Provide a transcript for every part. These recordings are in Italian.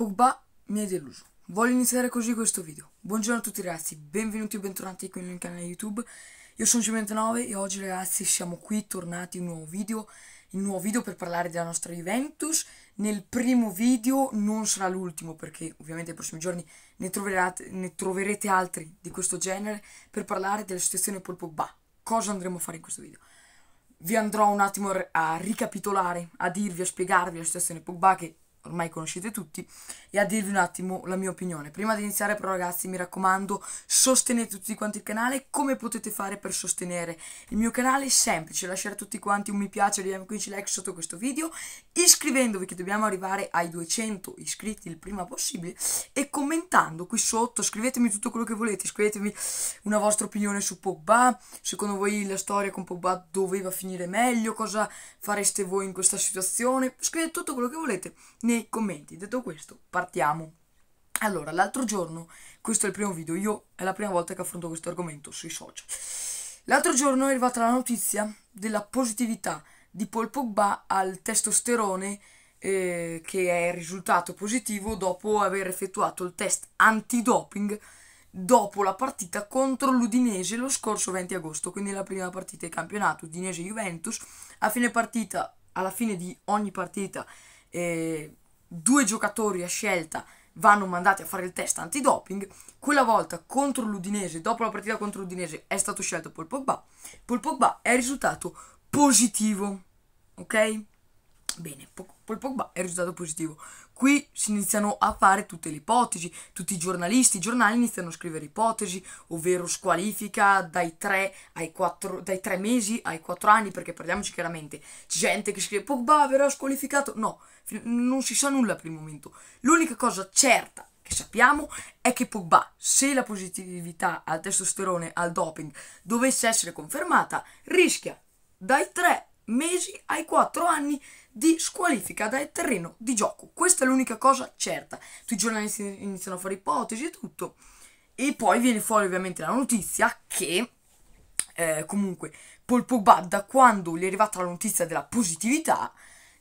Pogba mi ha deluso. Voglio iniziare così questo video. Buongiorno a tutti ragazzi, benvenuti o bentornati qui nel canale YouTube. Io sono Cimentnove e oggi ragazzi siamo qui tornati in un nuovo video, in un nuovo video per parlare della nostra Juventus. Nel primo video non sarà l'ultimo perché ovviamente nei prossimi giorni ne troverete, ne troverete altri di questo genere per parlare della situazione Paul Pogba. Cosa andremo a fare in questo video? vi andrò un attimo a ricapitolare, a dirvi, a spiegarvi la situazione Pogba che ormai conoscete tutti, e a dirvi un attimo la mia opinione. Prima di iniziare però ragazzi mi raccomando sostenete tutti quanti il canale, come potete fare per sostenere il mio canale? È Semplice, lasciare tutti quanti un mi piace, un 15 like sotto questo video, iscrivendovi che dobbiamo arrivare ai 200 iscritti il prima possibile e commentando qui sotto, scrivetemi tutto quello che volete, scrivetemi una vostra opinione su Pogba, secondo voi la storia con Pogba doveva finire meglio, cosa fareste voi in questa situazione, scrivete tutto quello che volete nei commenti. Detto questo, partiamo. Allora, l'altro giorno, questo è il primo video, io è la prima volta che affronto questo argomento sui social. L'altro giorno è arrivata la notizia della positività di Paul Pogba al testosterone eh, che è risultato positivo dopo aver effettuato il test antidoping dopo la partita contro l'Udinese lo scorso 20 agosto, quindi la prima partita del campionato Udinese-Juventus. A fine partita, alla fine di ogni partita eh, due giocatori a scelta vanno mandati a fare il test antidoping. Quella volta contro l'Udinese, dopo la partita contro l'Udinese, è stato scelto Paul Pogba. Paul Pogba è risultato positivo. Ok? Bene, Paul Pogba è risultato positivo. Qui si iniziano a fare tutte le ipotesi, tutti i giornalisti, i giornali iniziano a scrivere ipotesi, ovvero squalifica dai 3, ai 4, dai 3 mesi ai 4 anni, perché parliamoci chiaramente, c'è gente che scrive Pogba verrà squalificato, no, non si sa nulla per il momento. L'unica cosa certa che sappiamo è che Pogba, se la positività al testosterone al doping dovesse essere confermata, rischia dai 3 mesi ai 4 anni di squalifica dal terreno di gioco. Questa è l'unica cosa certa. Tutti i giornalisti iniziano a fare ipotesi e tutto. E poi viene fuori ovviamente la notizia che eh, comunque Paul Pogba da quando gli è arrivata la notizia della positività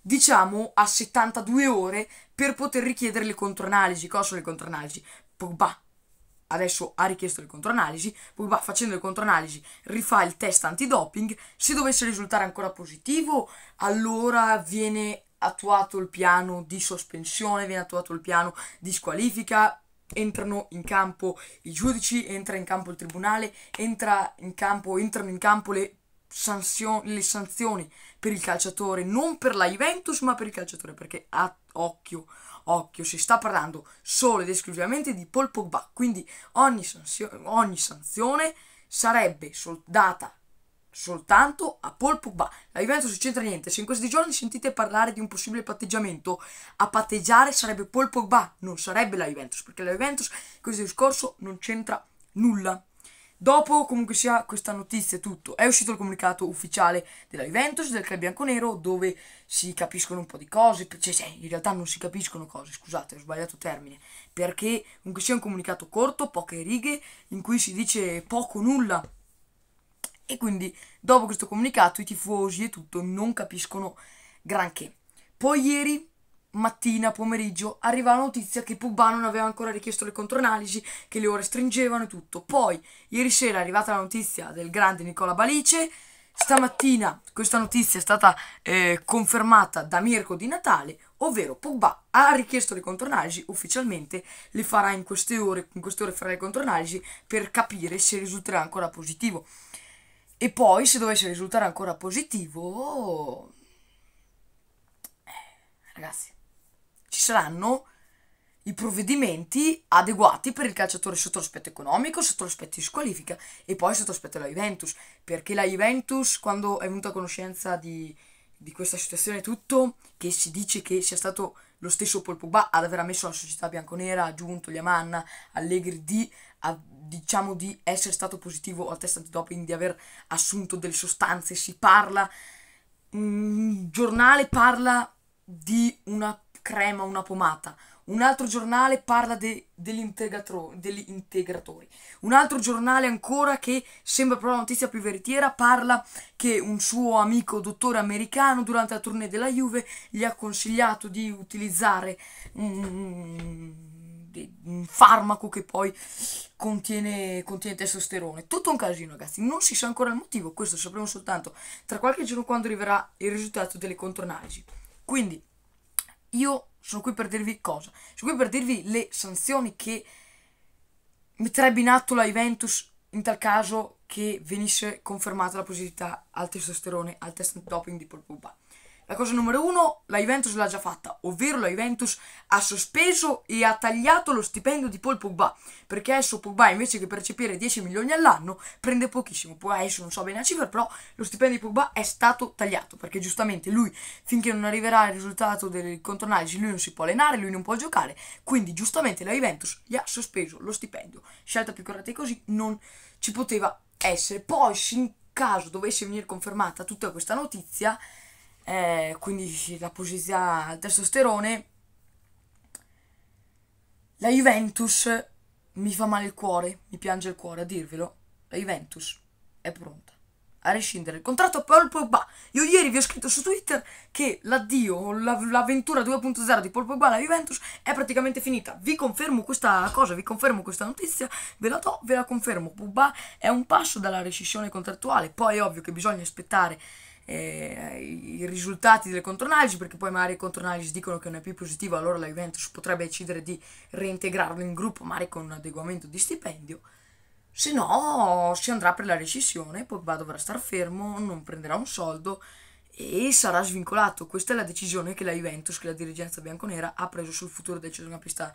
diciamo a 72 ore per poter richiedere le controanalisi. Cosa sono le controanalisi? Pogba adesso ha richiesto il controanalisi, poi va facendo il controanalisi rifà il test antidoping, se dovesse risultare ancora positivo, allora viene attuato il piano di sospensione, viene attuato il piano di squalifica, entrano in campo i giudici, entra in campo il tribunale, entra in campo, entrano in campo le sanzio le sanzioni per il calciatore, non per la Juventus, ma per il calciatore, perché a occhio, occhio, si sta parlando solo ed esclusivamente di Paul Pogba, quindi ogni, sanzio ogni sanzione sarebbe sol data soltanto a Paul Pogba. La Juventus non c'entra niente. Se in questi giorni sentite parlare di un possibile patteggiamento, a patteggiare sarebbe Paul Pogba, non sarebbe la Juventus, perché la Juventus questo discorso non c'entra nulla. Dopo comunque sia questa notizia e tutto, è uscito il comunicato ufficiale della Juventus, del club bianconero, dove si capiscono un po' di cose, cioè, cioè in realtà non si capiscono cose, scusate, ho sbagliato termine, perché comunque sia un comunicato corto, poche righe, in cui si dice poco nulla. E quindi dopo questo comunicato i tifosi e tutto non capiscono granché. Poi ieri mattina, pomeriggio, arriva la notizia che Pubba non aveva ancora richiesto le controanalisi, che le ore stringevano e tutto. Poi, ieri sera è arrivata la notizia del grande Nicola Balice, stamattina questa notizia è stata eh, confermata da Mirko di Natale, ovvero Pubba ha richiesto le controanalisi, ufficialmente le farà in queste ore, in queste ore farà le controanalisi per capire se risulterà ancora positivo. E poi, se dovesse risultare ancora positivo... Eh, ragazzi, ci saranno i provvedimenti adeguati per il calciatore sotto l'aspetto economico, sotto l'aspetto di squalifica e poi sotto l'aspetto della Juventus, perché la Juventus quando è venuta a conoscenza di, di questa situazione tutto, che si dice che sia stato lo stesso Paul Pogba ad aver ammesso la società bianconera, aggiunto Diamanna, Allegri di, a, diciamo di essere stato positivo al test antidoping, di aver assunto delle sostanze, si parla, un giornale parla di una crema, una pomata. Un altro giornale parla de, degli, degli, integratori. Un altro giornale ancora che sembra proprio la notizia più veritiera parla che un suo amico dottore americano durante la tournée della Juve gli ha consigliato di utilizzare un, un farmaco che poi contiene, contiene testosterone. Tutto un casino ragazzi, non si sa ancora il motivo, questo lo sapremo soltanto tra qualche giorno quando arriverà il risultato delle controanalisi. Quindi io sono qui per dirvi cosa? Sono qui per dirvi le sanzioni che metterebbe in atto la Juventus in tal caso che venisse confermata la positività al testosterone, al test doping di Paul Pogba. La cosa numero uno, la Juventus l'ha già fatta, ovvero la Juventus ha sospeso e ha tagliato lo stipendio di Paul Pogba, perché adesso Pogba invece che percepire 10 milioni all'anno prende pochissimo, poi adesso non so bene la cifra, però lo stipendio di Pogba è stato tagliato, perché giustamente lui finché non arriverà il risultato del controanalisi lui non si può allenare, lui non può giocare, quindi giustamente la Juventus gli ha sospeso lo stipendio, scelta più corretta di così non ci poteva essere, poi se in caso dovesse venire confermata tutta questa notizia eh, quindi la pulizia al testosterone, la Juventus mi fa male il cuore, mi piange il cuore a dirvelo, la Juventus è pronta a rescindere il contratto a Paul Pogba. Io ieri vi ho scritto su Twitter che l'addio, l'avventura 2.0 di Paul Pogba alla Juventus è praticamente finita. Vi confermo questa cosa, vi confermo questa notizia, ve la do, ve la confermo. Pogba è un passo dalla rescissione contrattuale, poi è ovvio che bisogna aspettare eh, i risultati delle controanalisi, perché poi magari le controanalisi dicono che non è più positivo, allora la Juventus potrebbe decidere di reintegrarlo in gruppo, magari con un adeguamento di stipendio. Se no, si andrà per la rescissione, Pogba dovrà star fermo, non prenderà un soldo e sarà svincolato. Questa è la decisione che la Juventus, che la dirigenza bianconera, ha preso sul futuro del centrocampista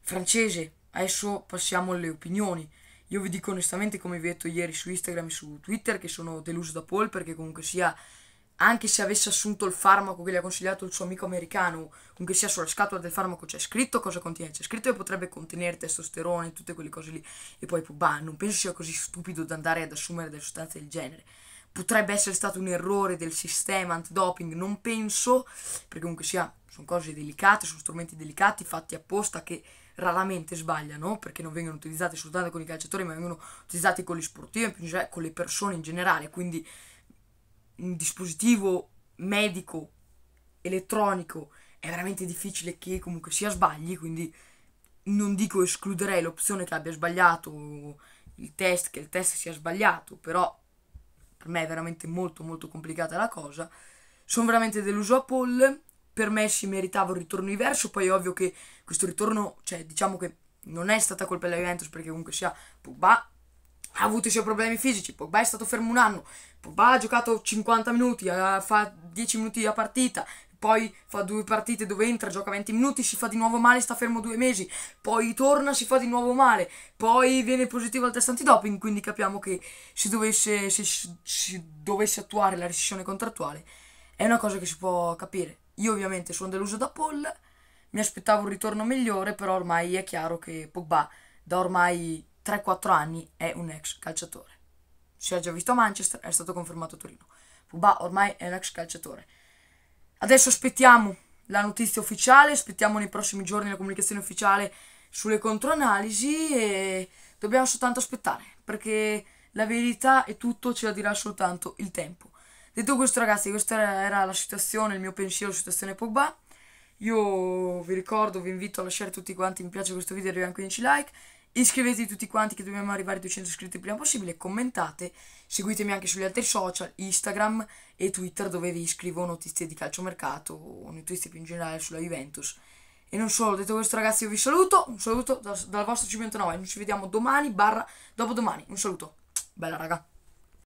francese. Adesso passiamo alle opinioni. Io vi dico onestamente, come vi ho detto ieri su Instagram e su Twitter, che sono deluso da Paul perché comunque sia, anche se avesse assunto il farmaco che gli ha consigliato il suo amico americano, comunque sia sulla scatola del farmaco c'è scritto cosa contiene, c'è scritto che potrebbe contenere testosterone, e tutte quelle cose lì, e poi, bah, non penso sia così stupido da andare ad assumere delle sostanze del genere potrebbe essere stato un errore del sistema antidoping, non penso, perché comunque sia, sono cose delicate, sono strumenti delicati fatti apposta che raramente sbagliano perché non vengono utilizzati soltanto con i calciatori ma vengono utilizzati con gli sportivi, cioè con le persone in generale, quindi un dispositivo medico, elettronico, è veramente difficile che comunque sia sbagli, quindi non dico escluderei l'opzione che abbia sbagliato il test, che il test sia sbagliato, però per me è veramente molto molto complicata la cosa. Sono veramente deluso a Paul per me si meritava un ritorno diverso, poi è ovvio che questo ritorno, cioè diciamo che non è stata colpa della Juventus perché comunque sia Pogba ha avuto i suoi problemi fisici, Pogba è stato fermo un anno, Pogba ha giocato 50 minuti, eh, fa 10 minuti a partita, poi fa due partite dove entra, gioca 20 minuti, si fa di nuovo male, sta fermo due mesi, poi torna, si fa di nuovo male, poi viene positivo al test antidoping, quindi capiamo che si dovesse, se si dovesse attuare la rescissione contrattuale è una cosa che si può capire. Io ovviamente sono deluso da Paul, mi aspettavo un ritorno migliore, però ormai è chiaro che Pogba da ormai 3-4 anni è un ex calciatore. Si è già visto a Manchester, è stato confermato a Torino. Pogba ormai è un ex calciatore. Adesso aspettiamo la notizia ufficiale, aspettiamo nei prossimi giorni la comunicazione ufficiale sulle controanalisi e dobbiamo soltanto aspettare, perché la verità e tutto ce la dirà soltanto il tempo. Detto questo ragazzi, questa era la situazione, il mio pensiero sulla situazione Pogba. Io vi ricordo, vi invito a lasciare tutti quanti mi piace questo video, arriviamo a 15 like. Iscrivetevi tutti quanti che dobbiamo arrivare a 200 iscritti il prima possibile, commentate, seguitemi anche sugli altri social, Instagram e Twitter dove vi scrivo notizie di calciomercato o notizie più in generale sulla Juventus. E non solo, detto questo ragazzi io vi saluto, un saluto dal, dal vostro C29, ci vediamo domani, barra dopodomani, un saluto, bella raga.